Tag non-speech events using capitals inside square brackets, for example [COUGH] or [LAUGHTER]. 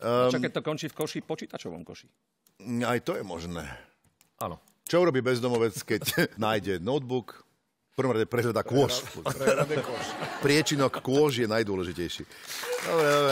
Um, ehm, Čo keď to končí v koši, počítačovom koši? Aj to je možné. Áno. Čo urobí bezdomovec, keď [LAUGHS] nájde notebook, v prvom rade prehľada kôž. Prehľada kôž. Priečinok kôž je najdôležitejší. Dobre, dobre.